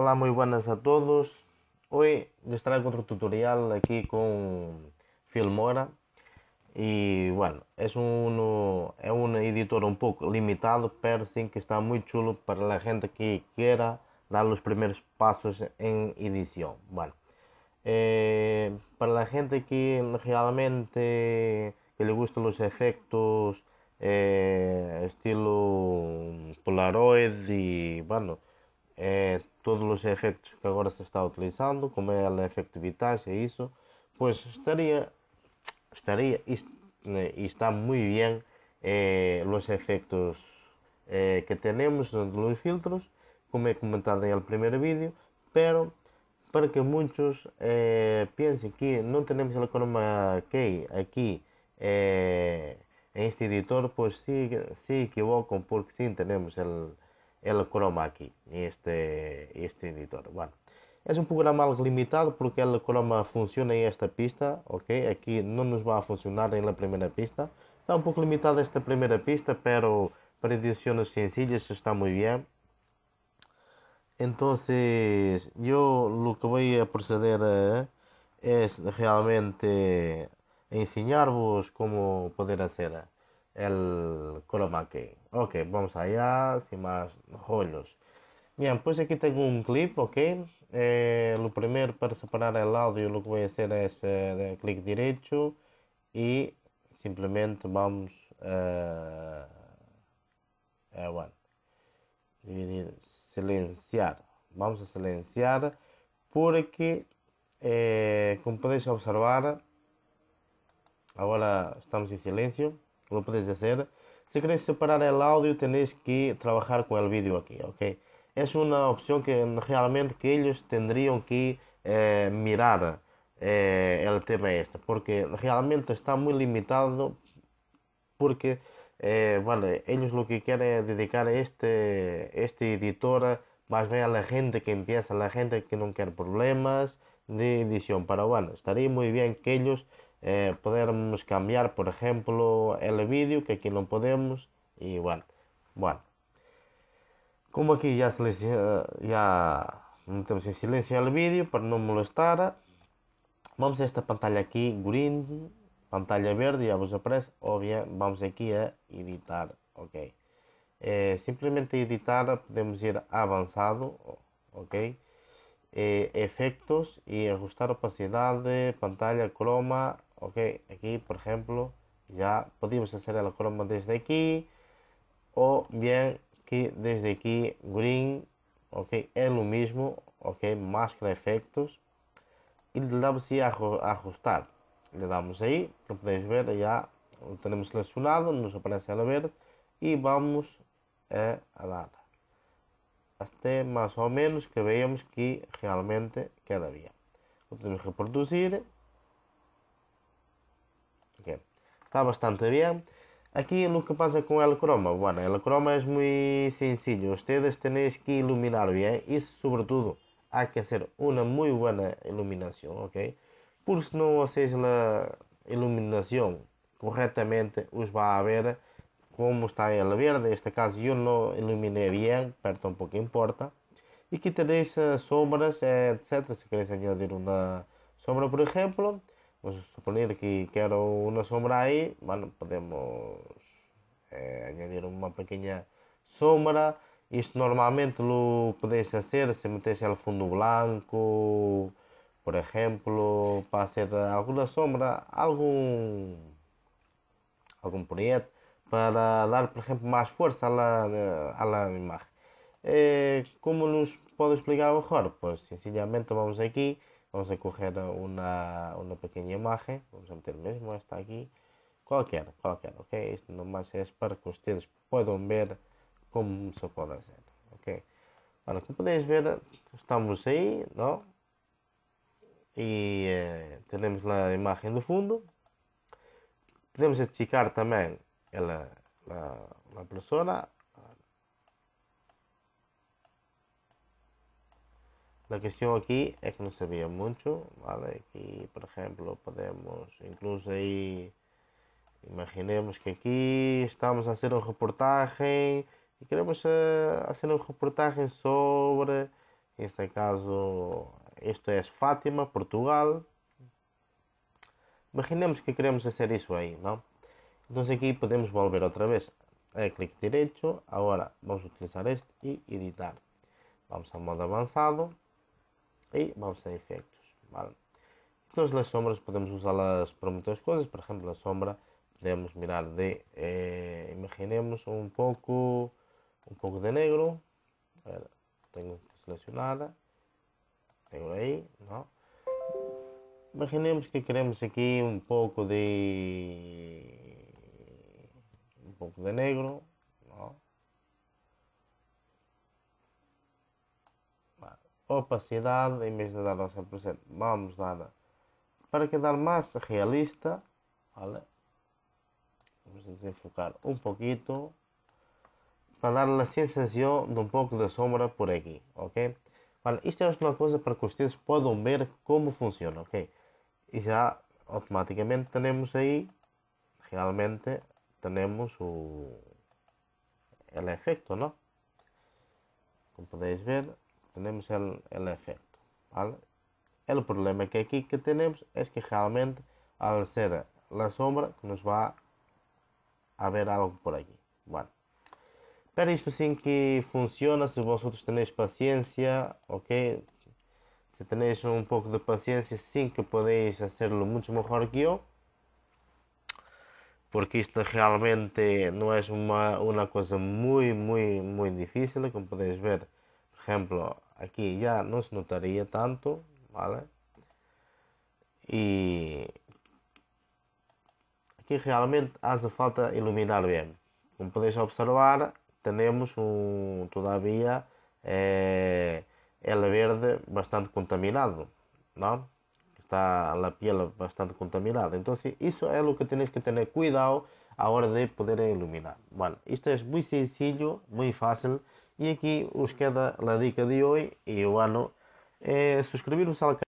Hola, muy buenas a todos. Hoy les traigo otro tutorial aquí con Filmora. Y bueno, es, uno, un editor un poco limitado, pero sí que está muy chulo para la gente que quiera dar los primeros pasos en edición. Bueno, eh, para la gente que realmente que le gustan los efectos eh, estilo Polaroid y bueno, eh, todos los efectos que ahora se está utilizando, como é efecto se y e eso pues estaría estaría e está muy bien eh, los efectos eh, que de los filtros, como he comentado en el primer vídeo, pero para que muchos eh, piensen que no tenemos el chroma key aquí eh, en este editor, pues sí, equivocan porque si tenemos el El Chroma aqui este, este editor. Bueno, é um programa algo limitado porque el Chroma funciona em esta pista, ok, aqui não nos vai funcionar em la pista. Está um pouco limitada esta primeira pista, mas para edições sencillas está muito bem. Então, eu o que voy a proceder a, eh, realmente enseñar-vos como poder fazer. Eh, el chroma key. Ok, vamos allá, sin más rollos. Bien, pues aquí tengo un clip, ok. Eh, lo primero para separar el audio lo que voy a hacer es eh, clic derecho y simplemente vamos a eh, silenciar. Vamos a silenciar porque, como podéis observar, ahora estamos en silencio lo podéis hacer. Si queréis separar el audio tenéis que trabajar con el vídeo aquí, ok. Es una opción que realmente que ellos tendrían que eh, mirar eh, el tema este, porque realmente está muy limitado, porque eh, vale, ellos lo que quieren es dedicar este, este editor más bien a la gente que empieza, la gente que no quiere problemas de edición, pero bueno, estaría muy bien que ellos eh, podemos cambiar por ejemplo el vídeo que aquí no podemos igual bueno como aquí ya, eh, ya metemos en silencio el vídeo para no molestar vamos a esta pantalla aquí green pantalla verde ya vos aparece o bien vamos aquí a editar ok eh, simplemente editar podemos ir avanzado ok efectos y ajustar opacidad de pantalla croma ok aquí por ejemplo ya podemos hacer el croma desde aquí o bien que desde aquí green ok es lo mismo ok máscara efectos y le damos a ajustar le damos ahí como podéis ver ya lo tenemos seleccionado nos aparece a verde y vamos eh, a dar hasta este más o menos que veamos que realmente queda bien lo tenemos que reproducir está bastante bem aqui no que passa com ela croma, bueno, ela croma é muito sencillo, ustedes tenéis que iluminar bem e sobretudo há que fazer uma muito boa iluminação ¿ok? Porque se não vocês a iluminação correctamente, os vai ver como está ela verde. neste caso caso não iluminei bem bien, um pouco importa. e aqui tenéis eh, sombras, eh, etc. se queres añadir uma sombra, por exemplo Vamos pues, suponer que quiero una sombra ahí, bueno, podemos eh, añadir una pequeña sombra. esto normalmente lo podéis hacer si metéis el fondo blanco, por ejemplo, para hacer alguna sombra, algún, algún proyecto, para dar, por ejemplo, más fuerza a la, a la imagen. Eh, ¿Cómo nos puedo explicar mejor? Pues sencillamente vamos aquí vamos a correr a uma pequena imagem, vamos a meter mesmo esta aqui qualquer qualquer ok, não nomás é para que vocês possam ver como se pode fazer ok. agora como podem ver, estamos aí, não? E eh, temos a imagem do fundo. Podemos esticar também ela, a, a pessoa La cuestión aquí es que no se mucho, ¿vale? Aquí, por ejemplo, podemos incluso ahí, imaginemos que aquí estamos haciendo un reportaje y queremos eh, hacer un reportaje sobre, en este caso, esto es Fátima, Portugal. Imaginemos que queremos hacer eso ahí, ¿no? Entonces aquí podemos volver otra vez a eh, clic derecho, ahora vamos a utilizar este y editar. Vamos a modo avanzado. E vamos a efeitos. ¿vale? Entonces as sombras podemos usá-las para muitas coisas. por exemplo, a sombra podemos mirar de, eh, imaginemos um pouco, um pouco de negro, Tenho ver, Tenho que seleccionar, negro aí, Imaginemos que queremos aqui um pouco de, um pouco de negro, não? opacidade em vez de dar ao 100%. Vamos dar para quedar mais realista, Vamos desenfocar um poquito para dar a sensação de um pouco de sombra por aqui ¿ok? isto é uma coisa para que vocês possam ver como funciona, ok? E já automaticamente temos aí, realmente, temos o, el efecto, não? Como podeis ver, tenemos el, el efecto. ¿vale? El problema que aquí que tenemos es que realmente al ser la sombra nos va a ver algo por aquí. Bueno, espero isto sim que funciona. Se vosotros tenéis paciência, ok? Se tenéis um pouco de paciência, sim que podéis lo muito melhor que eu. Porque isto realmente não é uma, uma coisa muito, muito, muito difícil. Como podeis ver, por exemplo, aqui já não se notaria tanto, vale? E aqui realmente hace falta iluminar bem. Como podes observar, temos um, todavia, é, eh, el verde bastante contaminado, não? Está a pele bastante contaminada. Então, isso é o que tens que ter cuidado a hora de poderem iluminar. Bueno, isto é muito sencillo, muito fácil e aqui os queda a dica de hoy y bueno, eh, suscribiros al canal.